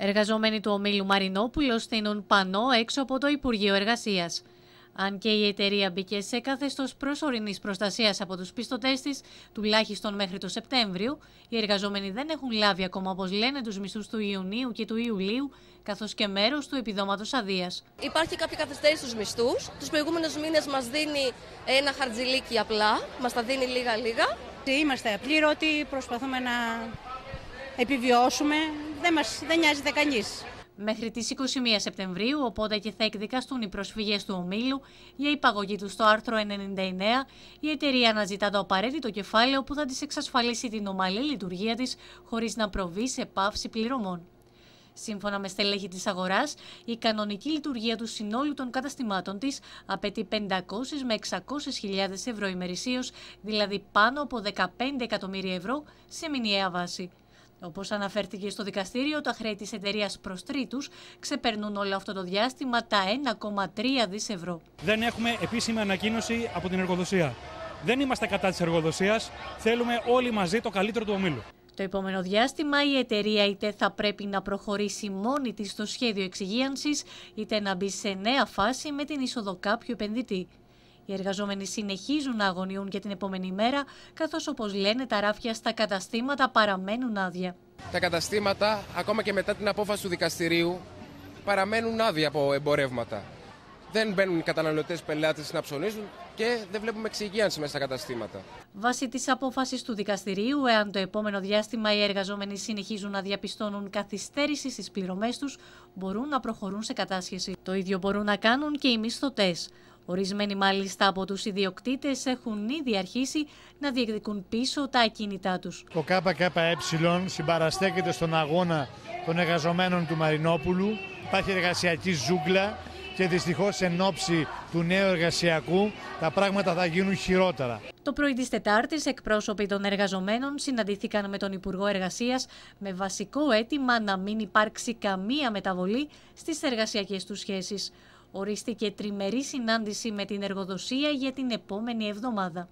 Εργαζόμενοι του ομίλου Μαρινόπουλος στείνουν πανό έξω από το Υπουργείο Εργασίας. Αν και η εταιρεία μπήκε σε καθεστώς προσωρινής προστασίας από τους πιστωτές της, τουλάχιστον μέχρι το Σεπτέμβριο, οι εργαζόμενοι δεν έχουν λάβει ακόμα, όπως λένε, τους μισθούς του Ιουνίου και του Ιουλίου, καθώς και μέρος του επιδόματος αδείας. Υπάρχει κάποια καθυστέρηση στους μισθούς. Τους προηγούμενους μήνες μας δίνει ένα χαρτζιλίκι απλά, μας τα δίνει λίγα-λίγα. Είμαστε απλήρωτοι, προσπαθούμε να επιβιώσουμε, δεν, μας, δεν νοιάζεται κανείς. Μέχρι τις 21 Σεπτεμβρίου, οπότε και θα εκδικαστούν οι προσφυγές του ομίλου για υπαγωγή του στο άρθρο 99, η εταιρεία αναζητά το απαραίτητο κεφάλαιο που θα της εξασφαλίσει την ομαλή λειτουργία της χωρίς να προβεί σε πάυση πληρωμών. Σύμφωνα με στελέχη της αγοράς, η κανονική λειτουργία του συνόλου των καταστημάτων της απαιτεί 500 με 600 χιλιάδες ευρώ ημερησίως, δηλαδή πάνω από 15 εκατομμύρια ευρώ σε μηνιαία βάση. Όπως αναφέρθηκε στο δικαστήριο, τα χρέη της εταιρείας προς τρίτους ξεπερνούν όλο αυτό το διάστημα τα 1,3 δις ευρώ. Δεν έχουμε επίσημη ανακοίνωση από την εργοδοσία. Δεν είμαστε κατά της εργοδοσίας. Θέλουμε όλοι μαζί το καλύτερο του ομίλου. Το επόμενο διάστημα η εταιρεία είτε θα πρέπει να προχωρήσει μόνη της στο σχέδιο εξυγίανσης, είτε να μπει σε νέα φάση με την είσοδο κάποιου επενδυτή. Οι εργαζόμενοι συνεχίζουν να αγωνιούν για την επόμενη μέρα, καθώς όπως λένε τα ράφια στα καταστήματα παραμένουν άδεια. Τα καταστήματα, ακόμα και μετά την απόφαση του δικαστηρίου, παραμένουν άδεια από εμπορεύματα. Δεν μπαίνουν οι καταναλωτές πελάτες να ψωνίζουν και δεν βλέπουμε εξυγίανση μέσα στα καταστήματα. Βάσει της απόφασης του δικαστηρίου, εάν το επόμενο διάστημα οι εργαζόμενοι συνεχίζουν να διαπιστώνουν καθυστέρηση στις πληρωμές τους, μπορούν να προχωρούν σε κατάσχεση. Το ίδιο μπορούν να κάνουν και οι μισθωτές. Ορισμένοι μάλιστα από τους ιδιοκτήτες έχουν ήδη αρχίσει να διεκδικούν πίσω τα ακίνητά τους. Το ΚΚΕ συμπαραστέκεται στον αγώνα των εργαζομένων του Μαρινόπουλου. Υπάρχει εργασιακή ζούγκλα και δυστυχώς εν ώψη του νέου εργασιακού τα πράγματα θα γίνουν χειρότερα. Το πρωί της Τετάρτης, εκπρόσωποι των εργαζομένων συναντηθήκαν με τον Υπουργό Εργασίας με βασικό αίτημα να μην υπάρξει καμία μεταβολή στις εργασιακές τους σχέσεις ορίστηκε τριμερή συνάντηση με την εργοδοσία για την επόμενη εβδομάδα.